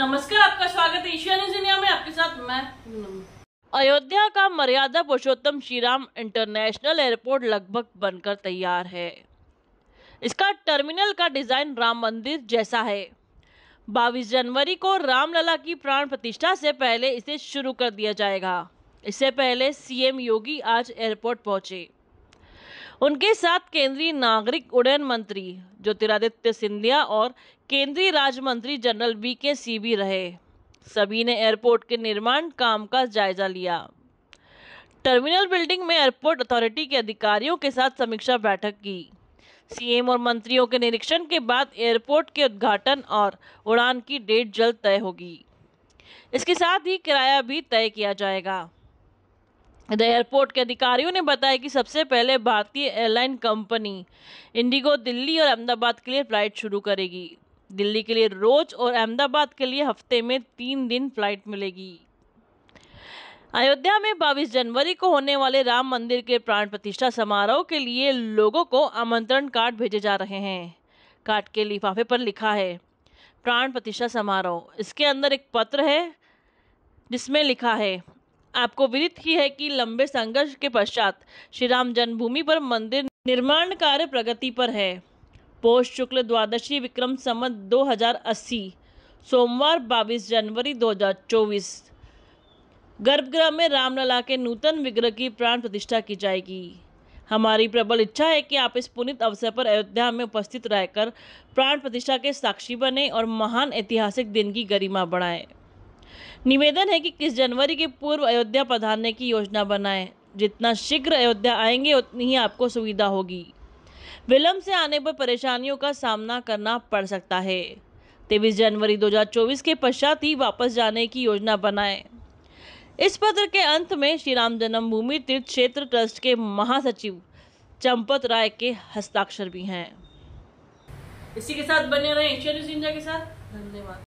नमस्कार आपका स्वागत है एशिया न्यूज इंडिया में आपके साथ मैं अयोध्या का मर्यादा पुरुषोत्तम श्री राम इंटरनेशनल एयरपोर्ट लगभग बनकर तैयार है इसका टर्मिनल का डिजाइन राम मंदिर जैसा है बाईस जनवरी को रामलला की प्राण प्रतिष्ठा से पहले इसे शुरू कर दिया जाएगा इससे पहले सीएम योगी आज एयरपोर्ट पहुंचे उनके साथ केंद्रीय नागरिक उड्डयन मंत्री ज्योतिरादित्य सिंधिया और केंद्रीय राज्य मंत्री जनरल वी के सी भी रहे सभी ने एयरपोर्ट के निर्माण काम का जायजा लिया टर्मिनल बिल्डिंग में एयरपोर्ट अथॉरिटी के अधिकारियों के साथ समीक्षा बैठक की सीएम और मंत्रियों के निरीक्षण के बाद एयरपोर्ट के उद्घाटन और उड़ान की डेट जल्द तय होगी इसके साथ ही किराया भी तय किया जाएगा द एयरपोर्ट के अधिकारियों ने बताया कि सबसे पहले भारतीय एयरलाइन कंपनी इंडिगो दिल्ली और अहमदाबाद के लिए फ्लाइट शुरू करेगी दिल्ली के लिए रोज और अहमदाबाद के लिए हफ्ते में तीन दिन फ्लाइट मिलेगी अयोध्या में 22 जनवरी को होने वाले राम मंदिर के प्राण प्रतिष्ठा समारोह के लिए लोगों को आमंत्रण कार्ड भेजे जा रहे हैं कार्ड के लिफाफे पर लिखा है प्राण प्रतिष्ठा समारोह इसके अंदर एक पत्र है जिसमें लिखा है आपको विदित ही है कि लंबे संघर्ष के पश्चात श्री राम जन्मभूमि पर मंदिर निर्माण कार्य प्रगति पर है पोष शुक्ल द्वादशी विक्रम संवत 2080 सोमवार 22 जनवरी 2024 गर्भगृह में रामलला के नूतन विग्रह की प्राण प्रतिष्ठा की जाएगी हमारी प्रबल इच्छा है कि आप इस पुनित अवसर पर अयोध्या में उपस्थित रहकर प्राण प्रतिष्ठा के साक्षी बने और महान ऐतिहासिक दिन की गरिमा बढ़ाएं निवेदन है कि किस जनवरी के पूर्व अयोध्या पधारने की योजना बनाएं जितना शीघ्र अयोध्या आएंगे उतनी ही आपको सुविधा होगी विलम्ब से आने पर परेशानियों का सामना करना पड़ सकता है तेईस जनवरी 2024 के पश्चात ही वापस जाने की योजना बनाएं इस पत्र के अंत में श्री राम जन्मभूमि तीर्थ क्षेत्र ट्रस्ट के महासचिव चंपत राय के हस्ताक्षर भी हैं इसी के साथ बने रहे एशिया न्यूज इंडिया के साथ धन्यवाद